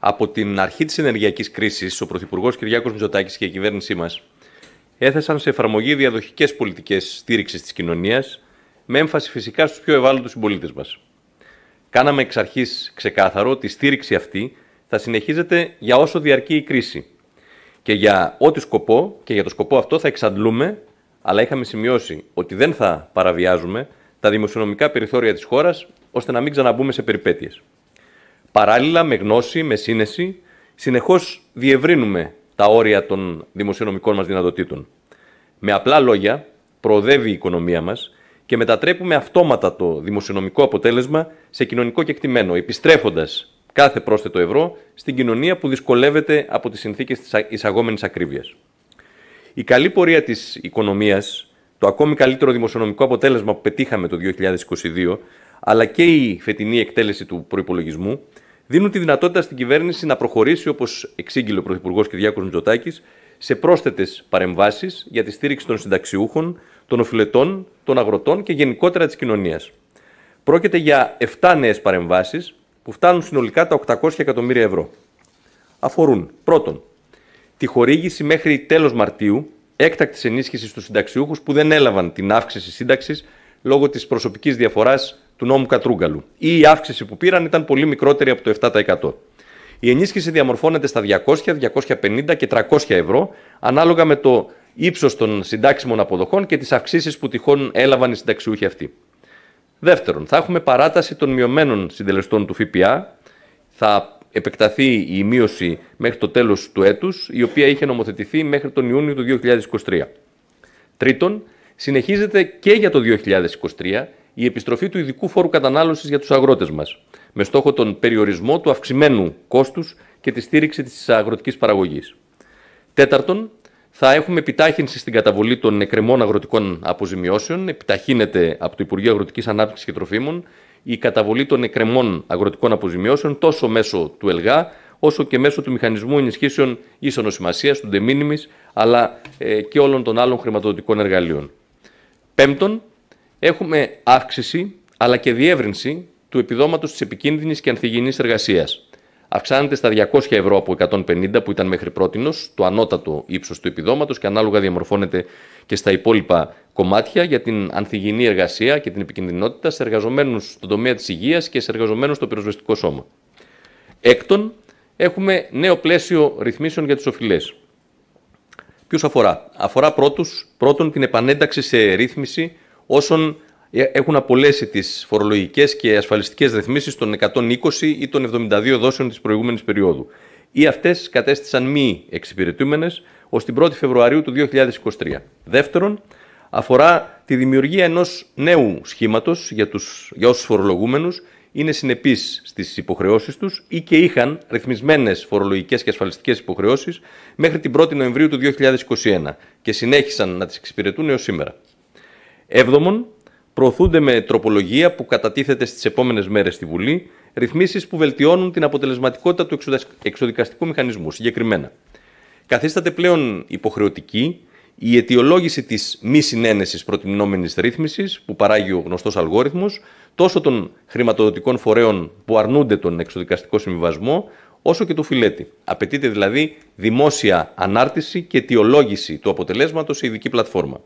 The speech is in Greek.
Από την αρχή της ενεργειακής κρίσης, ο Πρωθυπουργός Κυριάκος Μητσοτάκης και η κυβέρνησή μας έθεσαν σε εφαρμογή διαδοχικές πολιτικές στήριξης της κοινωνίας, με έμφαση φυσικά στους πιο ευάλωτους συμπολίτες μας. Κάναμε εξ αρχής ξεκάθαρο ότι η στήριξη αυτή θα συνεχίζεται για όσο διαρκεί η κρίση. Και για ό,τι σκοπό και για το σκοπό αυτό θα εξαντλούμε, αλλά είχαμε σημειώσει ότι δεν θα παραβιάζουμε τα δημοσιονομικά περιθώρια της χώρας ώστε να μην ξαναμπούμε σε περιπέτειες. Παράλληλα, με γνώση, με σύνεση, συνεχώς διευρύνουμε τα όρια των δημοσιονομικών μας δυνατοτήτων. Με απλά λόγια, προοδεύει η οικονομία μας και μετατρέπουμε αυτόματα το δημοσιονομικό αποτέλεσμα σε κοινωνικό κεκτημένο, επιστρέφοντας κάθε πρόσθετο ευρώ στην κοινωνία που δυσκολεύεται από τις συνθήκες της εισαγόμενης ακρίβειας. Η καλή πορεία της οικονομίας, το ακόμη καλύτερο δημοσιονομικό αποτέλεσμα που πετύχαμε το 2022, αλλά και η φετινή εκτέλεση του προπολογισμού δίνουν τη δυνατότητα στην κυβέρνηση να προχωρήσει, όπως εξήγηλε ο Πρωθυπουργός Κυριάκο Μητσοτάκης, σε πρόσθετες παρεμβάσεις για τη στήριξη των συνταξιούχων, των οφηλετών, των αγροτών και γενικότερα της κοινωνίας. Πρόκειται για 7 νέες παρεμβάσεις που φτάνουν συνολικά τα 800 εκατομμύρια ευρώ. Αφορούν πρώτον τη χορήγηση μέχρι τέλος Μαρτίου έκτακτης ενίσχυσης στους συνταξιούχους που δεν έλαβαν την αύξηση σύνταξης λόγω της προσωπικής διαφοράς του νόμου Κατρούγκαλου. Ή η αύξηση που πήραν ήταν πολύ μικρότερη από το 7%. Η ενίσχυση διαμορφώνεται στα 200, 250 και 300 ευρώ, ανάλογα με το ύψος των συντάξιμων αποδοχών και τις αυξήσεις που τυχόν έλαβαν οι συνταξιούχοι αυτοί. Δεύτερον, θα έχουμε παράταση των μειωμένων συντελεστών του ΦΠΑ. Θα επεκταθεί η μείωση μέχρι το τέλος του έτους, η οποία είχε νομοθετηθεί μέχρι τον Ιούνιο του 2023. Τρίτον, συνεχίζεται και για το 2023 η επιστροφή του ειδικού φόρου κατανάλωσης για τους αγρότες μας, με στόχο τον περιορισμό του αυξημένου κόστους και τη στήριξη της αγροτικής παραγωγής. Τέταρτον, θα έχουμε επιτάχυνση στην καταβολή των εκκρεμών αγροτικών αποζημιώσεων. Επιταχύνεται από το Υπουργείο Αγροτικής Ανάπτυξης και Τροφίμων η καταβολή των εκκρεμών αγροτικών αποζημιώσεων τόσο μέσω του ΕΛΓΑ, όσο και μέσω του Μηχανισμού Ενισχύσεων ίσων Σημασίας, του Ντεμίνιμης, αλλά ε, και όλων των άλλων χρηματοδοτικών εργαλείων. Πέμπτον, έχουμε αύξηση αλλά και διεύρυνση του επιδόματος της επικίνδυνης και ανθυγινή εργασίας. Αυξάνεται στα 200 ευρώ από 150 που ήταν μέχρι πρότινος, το ανώτατο ύψος του επιδόματος και ανάλογα διαμορφώνεται και στα υπόλοιπα κομμάτια για την ανθυγινή εργασία και την επικινδυνότητα σε εργαζομένους στον τομέα της υγείας και σε εργαζόμενου στο πυροσβεστικό σώμα. Έκτον, έχουμε νέο πλαίσιο ρυθμίσεων για τις οφειλές. Ποιου αφορά. Αφορά πρώτους, πρώτον την επανένταξη σε ρύθμιση όσων ε, έχουν απολέσει τις φορολογικές και ασφαλιστικές ρυθμίσεις των 120 ή των 72 δόσεων της προηγούμενης περίοδου. Ή αυτές κατέστησαν μη εξυπηρετούμενες ως την 1η Φεβρουαρίου του 2023. Δεύτερον, αφορά τη δημιουργία ενός νέου σχήματος για, για όσους φορολογούμενους είναι συνεπεί στις υποχρεώσεις τους ή και είχαν ρυθμισμένες φορολογικές και ασφαλιστικές υποχρεώσεις μέχρι την 1η Νοεμβρίου του 2021 και συνέχισαν να τις εξυπηρετούν έως σήμερα. Έβδομον, προωθούνται με τροπολογία που κατατίθεται στις επόμενες μέρες στη Βουλή ρυθμίσεις που βελτιώνουν την αποτελεσματικότητα του εξοδικαστικού μηχανισμού. Συγκεκριμένα, καθίσταται πλέον υποχρεωτική η αιτιολόγηση της μη συνένεσης προτιμνόμενης ρυθμιση που παράγει ο γνωστός αλγόριθμος τόσο των χρηματοδοτικών φορέων που αρνούνται τον εξοδικαστικό συμβιβασμό όσο και του φιλέτη. Απαιτείται δηλαδή δημόσια ανάρτηση και αιτιολόγηση του αποτελέσματος σε ειδική πλατφόρμα.